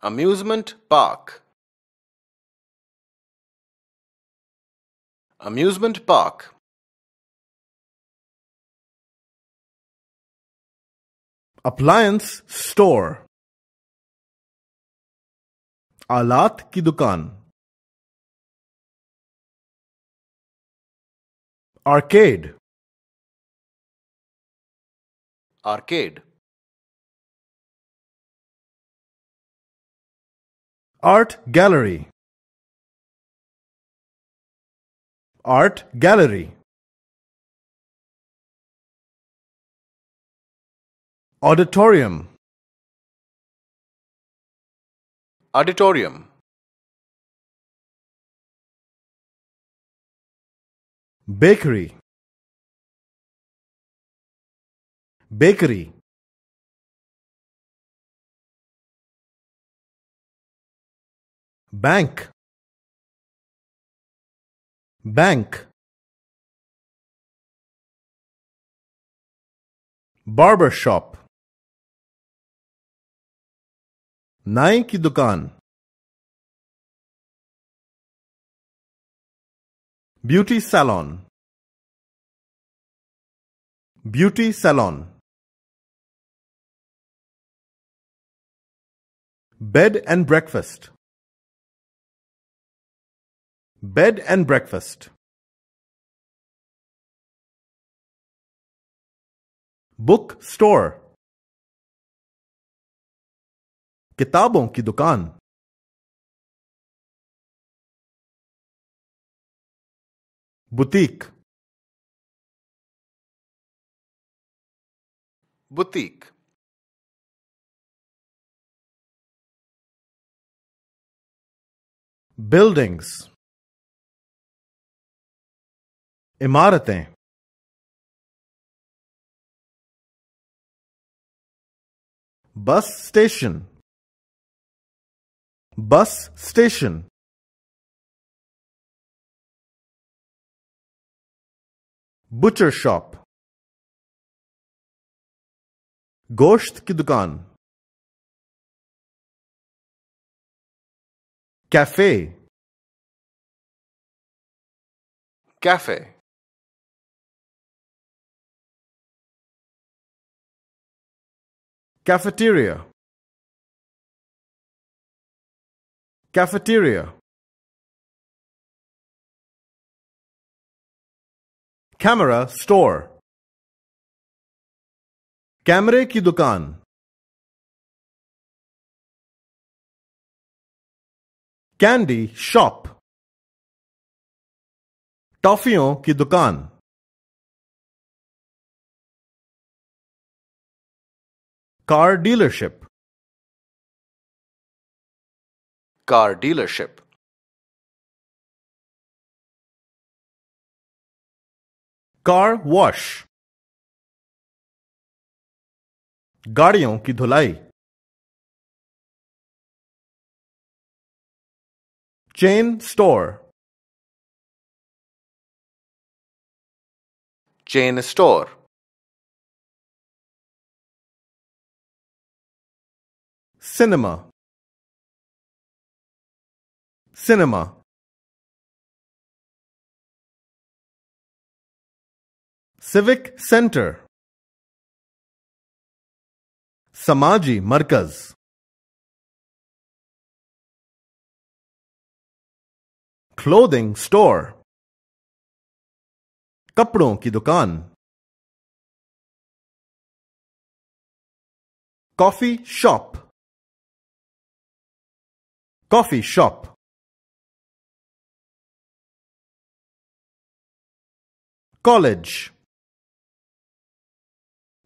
Amusement park Amusement park Appliance store Alat ki dukan. Arcade Arcade Art gallery. Art gallery. Auditorium. Auditorium. Bakery. Bakery. bank bank barber shop nai ki dukan beauty salon beauty salon bed and breakfast Bed and breakfast. Bookstore. Kitabon ki दुकान boutique boutique buildings इमारतें bus station bus station butcher shop गोश्त की दुकान cafe cafe Cafeteria Cafeteria Camera store camera ki dukan candy shop टॉफियों ki dukan car dealership car dealership car wash गाड़ियों की धुलाई chain store chain store cinema cinema civic center समाजी मरकज clothing store कपड़ों की दुकान coffee shop coffee shop college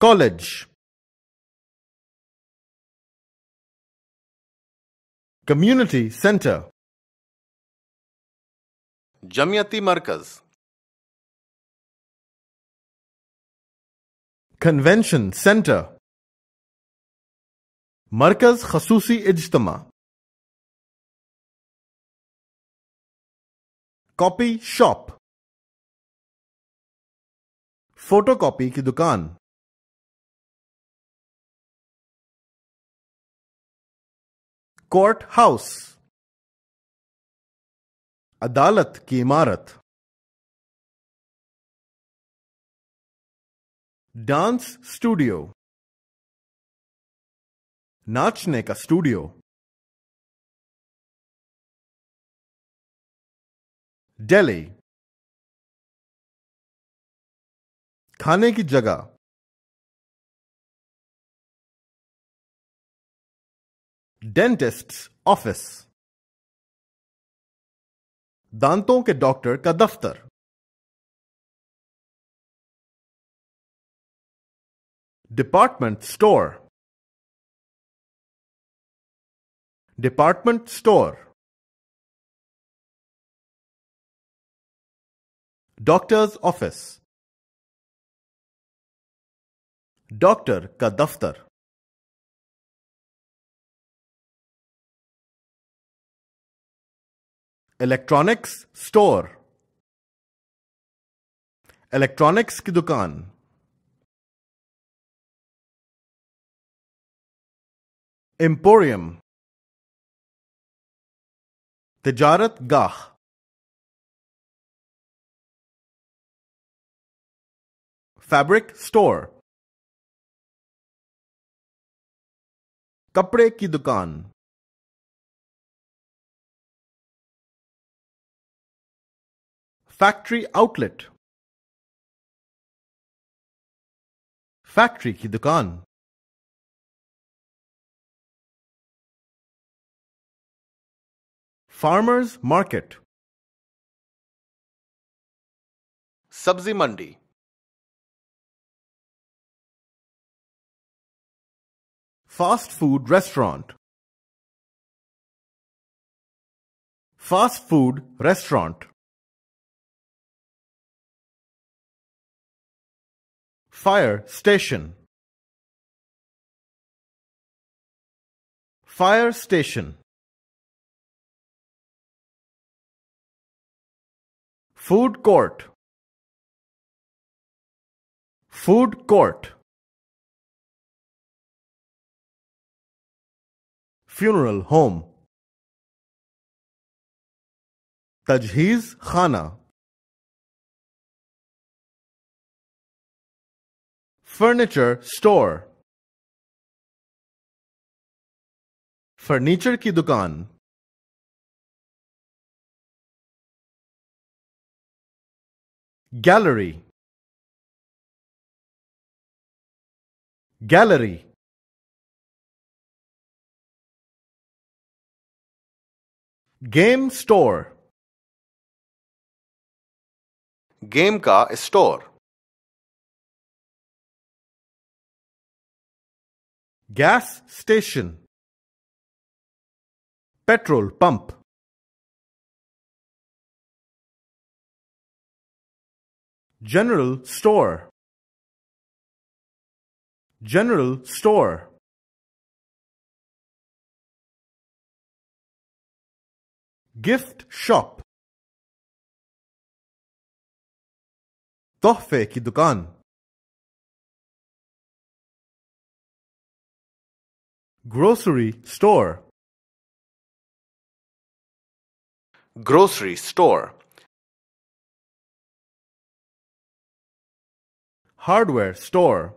college community center Jamiati markaz convention center markaz khasusi ijtima copy shop photocopy की दुकान court house अदालत की इमारत डांस स्टूडियो नाचने का स्टूडियो Delhi. खाने की जगह डेंटिस्ट ऑफिस दांतों के डॉक्टर का दफ्तर department store department store doctor's office doctor का दफ्तर इलेक्ट्रॉनिक्स स्टोर इलेक्ट्रॉनिक्स की दुकान एम्पोरियम तिजारत गाह फैब्रिक स्टोर कपड़े की दुकान फैक्ट्री आउटलेट फैक्ट्री की दुकान फार्मर्स मार्केट सब्जी मंडी fast food restaurant fast food restaurant fire station fire station food court food court funeral home तजहीज खाना फर्नीचर स्टोर फर्नीचर की दुकान gallery gallery Game store. Game ka store. Gas station. Petrol pump. General store. General store. gift shop तोहफे ki दुकान grocery store grocery store hardware store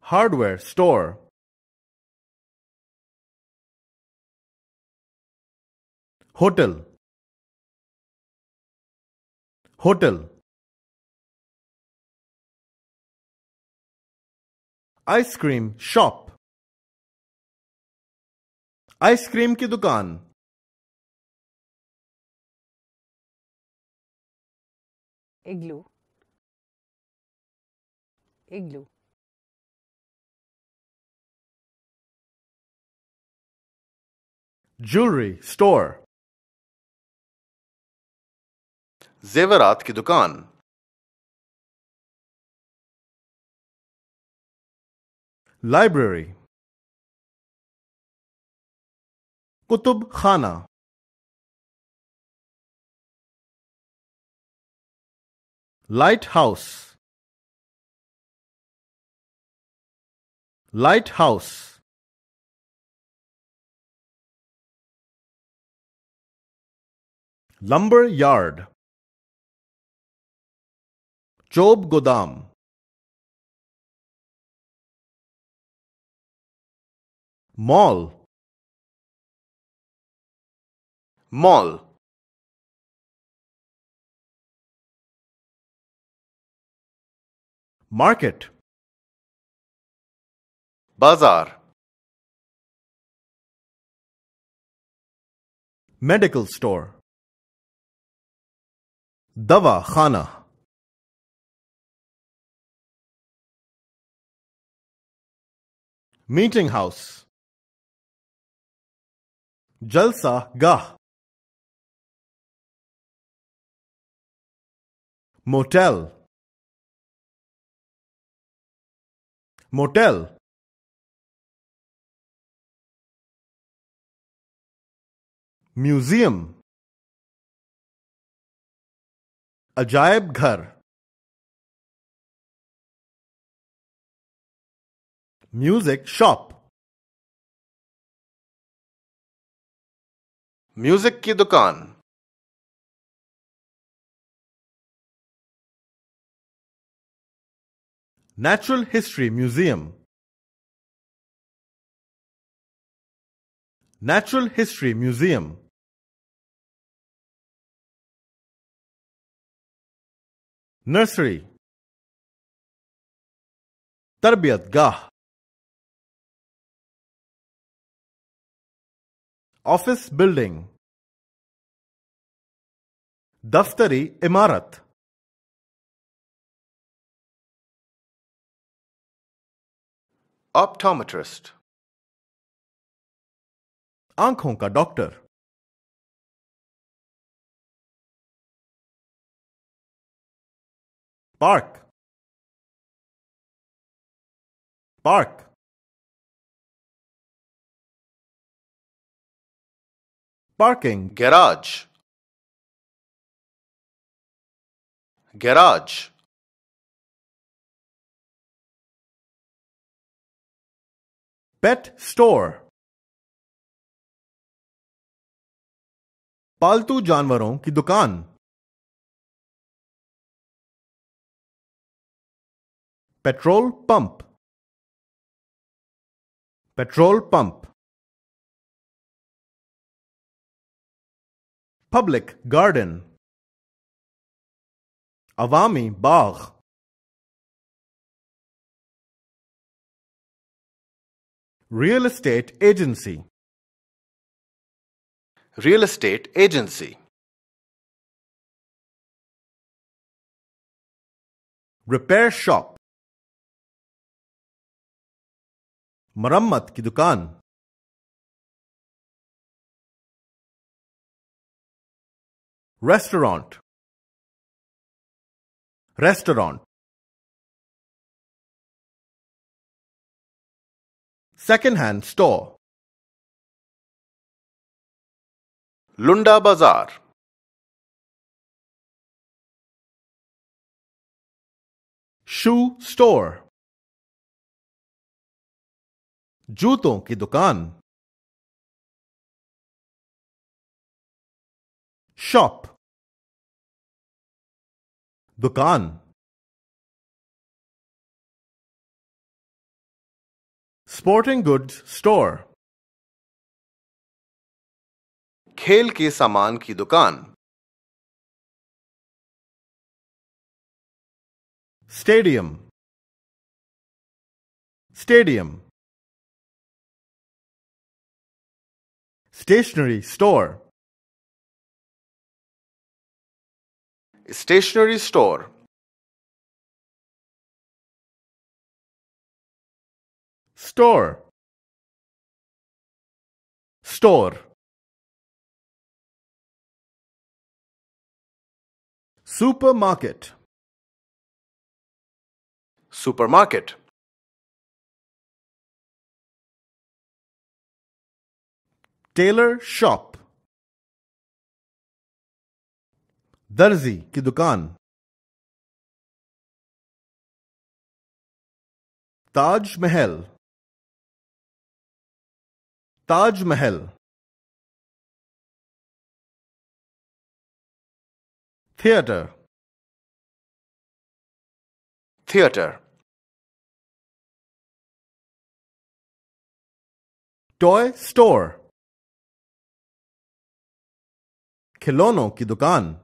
hardware store hotel hotel ice cream shop ice cream की दुकान इग्लू इग्लू jewellery store जेवरात की दुकान library कुतुब खाना lighthouse lighthouse lumber yard चोब गोदाम मॉल मॉल मार्केट बाजार मेडिकल स्टोर दवा खाना meeting house jalsa gah motel motel museum ajaib ghar music shop music ki dukaan natural history museum natural history museum nursery tarbiyat gah office building दफ्तरी इमारत optometrist आंखों का doctor park park parking garage garage pet store पालतू जानवरों की दुकान petrol pump petrol pump public garden Avami Bagh Real Estate Agency Real Estate Agency Repair Shop marammat ki दुकान restaurant restaurant second hand store lunda bazaar shoe store जूतों ki दुकान Shop. दुकान sporting goods store खेल के सामान की दुकान stadium stadium stationery store stationery store store store supermarket supermarket tailor shop दर्जी की दुकान ताज महल ताज महल थिएटर थिएटर टॉय स्टोर खिलौनों की दुकान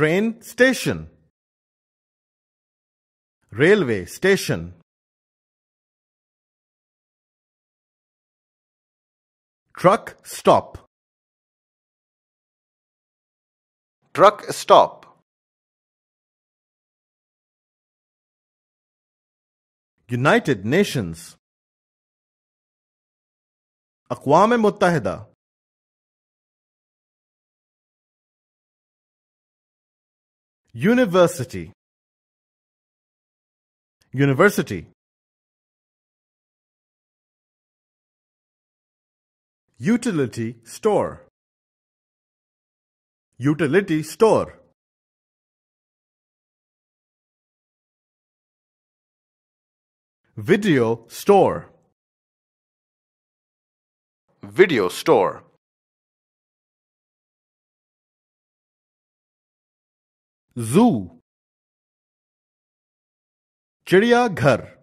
Train station. Railway station. Truck stop. Truck stop. United Nations. अकवाम मुतहदा University University Utility store Utility store Video store Video store जू चिड़ियाघर